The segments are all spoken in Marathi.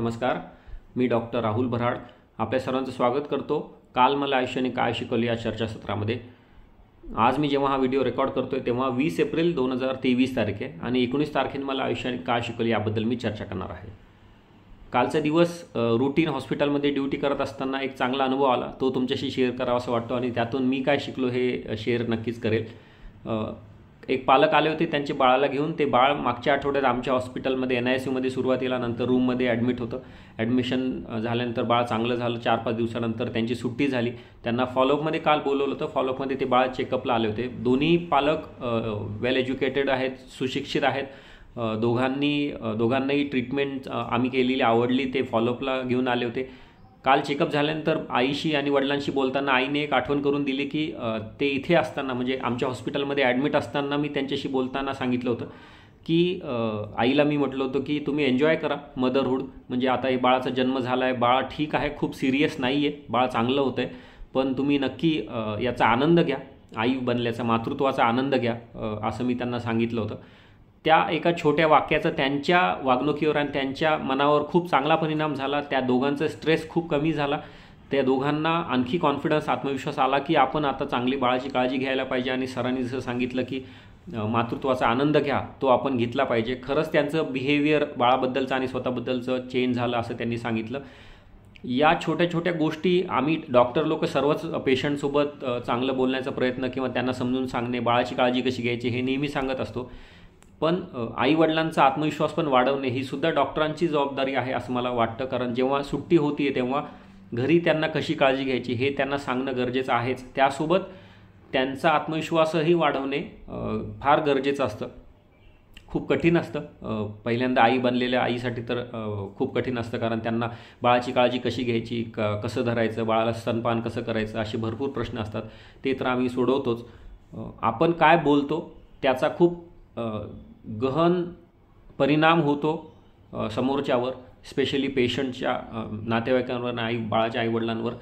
नमस्कार मी डॉक्टर राहुल भराड आपल्या सर्वांचं स्वागत करतो काल मला आयुष्याने काय शिकवले या चर्चासत्रामध्ये आज मी जेव्हा हा व्हिडिओ रेकॉर्ड करतो आहे तेव्हा वीस एप्रिल दोन हजार तेवीस तारीख आहे आणि एकोणीस तारखेने मला आयुष्याने काय शिकवलं याबद्दल मी चर्चा करणार आहे कालचा दिवस रुटीन हॉस्पिटलमध्ये ड्युटी करत असताना एक चांगला अनुभव आला तो तुमच्याशी शेअर करावा असं वाटतो आणि त्यातून मी काय शिकलो हे शेअर नक्कीच करेल एक पालक आले होते त्यांचे बाळाला घेऊन ते बाळ मागच्या आठवड्यात आमच्या हॉस्पिटलमध्ये एन आय सीमध्ये सुरुवातीला नंतर रूममध्ये ॲडमिट होतं ॲडमिशन झाल्यानंतर बाळ चांगलं झालं चार पाच दिवसानंतर त्यांची सुट्टी झाली त्यांना फॉलोअपमध्ये काल बोलवलं होतं फॉलोअपमध्ये ते बाळ चेकअपला आले होते दोन्ही पालक वेल एज्युकेटेड आहेत सुशिक्षित आहेत दोघांनी दोघांनाही ट्रीटमेंट आम्ही केलेली आवडली ते फॉलोअपला घेऊन आले होते काल चेकअप झाल्यानंतर आईशी आणि वडिलांशी बोलताना आईने एक आठवण करून दिली की ते इथे असताना म्हणजे आमच्या हॉस्पिटलमध्ये ॲडमिट असताना मी त्यांच्याशी बोलताना सांगितलं होतं की आईला मी म्हटलं होतं की तुम्ही एन्जॉय करा मदरहूड म्हणजे आता हे बाळाचा जन्म झाला आहे बाळ ठीक आहे खूप सिरियस नाही आहे बाळ चांगलं होतं आहे पण तुम्ही नक्की याचा आनंद घ्या आई बनल्याचा मातृत्वाचा आनंद घ्या असं मी त्यांना सांगितलं होतं त्या एका छोट्या वाक्याचा त्यांच्या वागणुकीवर आणि त्यांच्या मनावर खूप चांगला परिणाम झाला त्या दोघांचा स्ट्रेस खूप कमी झाला त्या दोघांना आणखी कॉन्फिडन्स आत्मविश्वास आला की आपण आता चांगली बाळाची काळजी घ्यायला पाहिजे आणि सरांनी जसं सांगितलं की मातृत्वाचा आनंद घ्या तो आपण घेतला पाहिजे खरंच त्यांचं बिहेवियर बाळाबद्दलचं आणि स्वतःबद्दलचं चेंज झालं असं त्यांनी सांगितलं या छोट्या छोट्या गोष्टी आम्ही डॉक्टर लोक सर्वच पेशंटसोबत चांगलं बोलण्याचा प्रयत्न किंवा त्यांना समजून सांगणे बाळाची काळजी कशी घ्यायची हे नेहमी सांगत असतो पण आईवडिलांचा आत्मविश्वास पण वाढवणे ही सुद्धा डॉक्टरांची जबाबदारी आहे असं मला वाटतं कारण जेव्हा सुट्टी होती तेव्हा घरी त्यांना कशी काळजी घ्यायची हे त्यांना सांगणं गरजेचं आहेच त्यासोबत त्यांचा आत्मविश्वासही वाढवणे फार गरजेचं असतं खूप कठीण असतं पहिल्यांदा आई बनलेल्या आईसाठी तर खूप कठीण असतं कारण त्यांना बाळाची काळजी कशी घ्यायची क कसं धरायचं बाळाला स्तनपान कसं करायचं असे भरपूर प्रश्न असतात ते तर आम्ही सोडवतोच आपण काय बोलतो त्याचा खूप गहन परिणाम होतो समोरच्यावर स्पेशली पेशंटच्या नातेवाईकांवर आई बाळाच्या आईवडिलांवर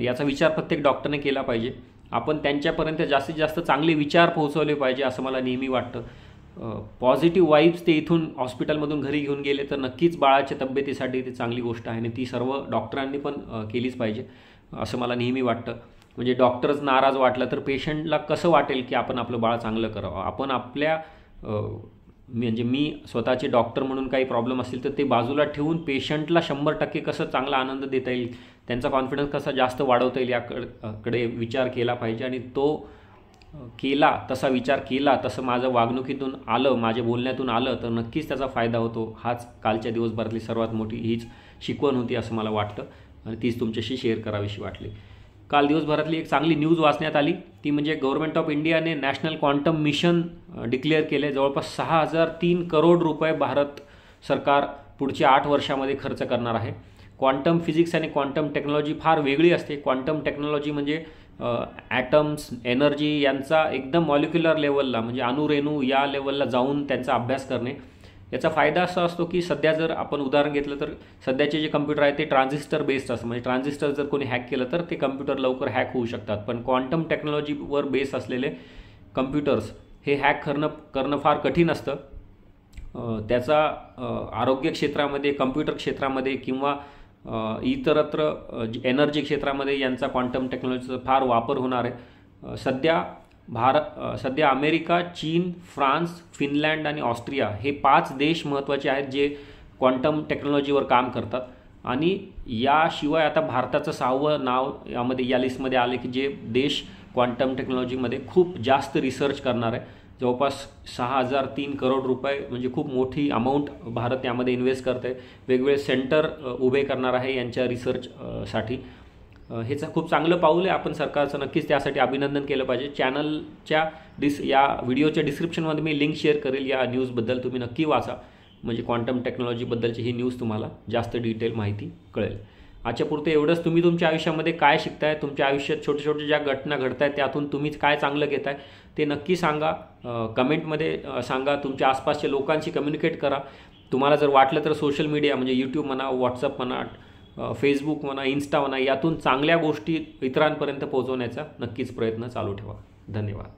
याचा विचार प्रत्येक डॉक्टरने केला पाहिजे आपण त्यांच्यापर्यंत जास्तीत जास्त चांगले विचार पोहोचवले पाहिजे असं मला नेहमी वाटतं पॉझिटिव्ह वाईब्स ते इथून हॉस्पिटलमधून घरी घेऊन गेले तर नक्कीच बाळाच्या तब्येतीसाठी ती चांगली गोष्ट आहे आणि ती सर्व डॉक्टरांनी पण केलीच पाहिजे असं मला नेहमी वाटतं म्हणजे डॉक्टरच नाराज वाटला तर पेशंटला कसं वाटेल की आपण आपलं बाळ चांगलं करावं आपण आपल्या म्हणजे मी स्वतःचे डॉक्टर म्हणून काही प्रॉब्लेम असतील तर ते बाजूला ठेवून पेशंटला शंभर टक्के कसं चांगला आनंद देता येईल त्यांचा कॉन्फिडन्स कसा जास्त वाढवता येईल याकडे विचार केला पाहिजे आणि तो केला तसा विचार केला तसं माझं वागणुकीतून आलं माझ्या बोलण्यातून आलं तर नक्कीच त्याचा फायदा होतो हाच कालच्या दिवसभरातली सर्वात मोठी हीच शिकवण होती असं मला वाटतं आणि तीच तुमच्याशी शेअर करावीशी वाटली काल दिवसभरातली एक चांगली न्यूज वाचण्यात आली ती म्हणजे गव्हर्मेंट ऑफ इंडियाने नॅशनल क्वांटम मिशन डिक्लेअर केले जवळपास सहा हजार तीन करोड रुपये भारत सरकार पुढच्या आठ वर्षामध्ये खर्च करणार आहे क्वांटम फिजिक्स आणि क्वांटम टेक्नॉलॉजी फार वेगळी असते क्वांटम टेक्नॉलॉजी म्हणजे ॲटम्स एनर्जी यांचा एकदम मॉलिक्युलर लेवलला म्हणजे रेणू या लेवलला जाऊन त्यांचा अभ्यास करणे याचा फायदा असा असतो की सध्या जर आपण उदाहरण घेतलं तर सध्याचे जे कम्प्युटर आहे ते ट्रान्झिस्टर बेस्ड असतं म्हणजे ट्रान्झिस्टर जर कोणी हॅक केलं तर ते कम्प्युटर लवकर हॅक होऊ शकतात पण क्वांटम टेक्नॉलॉजीवर बेस असलेले कम्प्युटर्स हे हॅक करणं करणं फार कठीण असतं त्याचा आरोग्य क्षेत्रामध्ये कम्प्युटर क्षेत्रामध्ये किंवा इतरत्र एनर्जी क्षेत्रामध्ये यांचा क्वांटम टेक्नॉलॉजीचा फार वापर होणार आहे सध्या भारत सध्या अमेरिका चीन फ्रान्स फिनलँड आणि ऑस्ट्रिया हे पाच देश महत्त्वाचे आहेत जे क्वांटम टेक्नॉलॉजीवर काम करतात आणि याशिवाय आता भारताचं सहावं नाव यामध्ये या लिस्टमध्ये आले की जे देश क्वांटम टेक्नॉलॉजीमध्ये खूप जास्त रिसर्च करणार आहे जवळपास सहा हजार तीन करोड रुपये म्हणजे खूप मोठी अमाऊंट भारत यामध्ये इन्व्हेस्ट करत आहे वेगवेगळे सेंटर उभे करणार आहे यांच्या रिसर्चसाठी हेचं खूप चांगलं पाऊल आहे आपण सरकारचं नक्कीच त्यासाठी अभिनंदन केलं पाहिजे चॅनलच्या डिस या व्हिडिओच्या डिस्क्रिप्शनमध्ये मी लिंक शेअर करेल या न्यूजबद्दल तुम्ही नक्की वाचा म्हणजे क्वांटम टेक्नॉलॉजीबद्दलची ही न्यूज तुम्हाला जास्त डिटेल माहिती कळेल आजच्यापुरते एवढंच तुम्ही तुमच्या आयुष्यामध्ये काय शिकताय तुमच्या आयुष्यात छोटे छोटे ज्या घटना घडत आहेत त्यातून तुम्हीच काय चांगलं घेताय ते नक्की सांगा कमेंटमध्ये सांगा तुमच्या आसपासच्या लोकांशी कम्युनिकेट करा तुम्हाला जर वाटलं तर सोशल मीडिया म्हणजे यूट्यूब म्हणा व्हॉट्सअप म्हणा फेसबुक म्हणा इन्स्टा म्हणा यातून चांगल्या गोष्टी इतरांपर्यंत पोहोचवण्याचा नक्कीच प्रयत्न चालू ठेवा धन्यवाद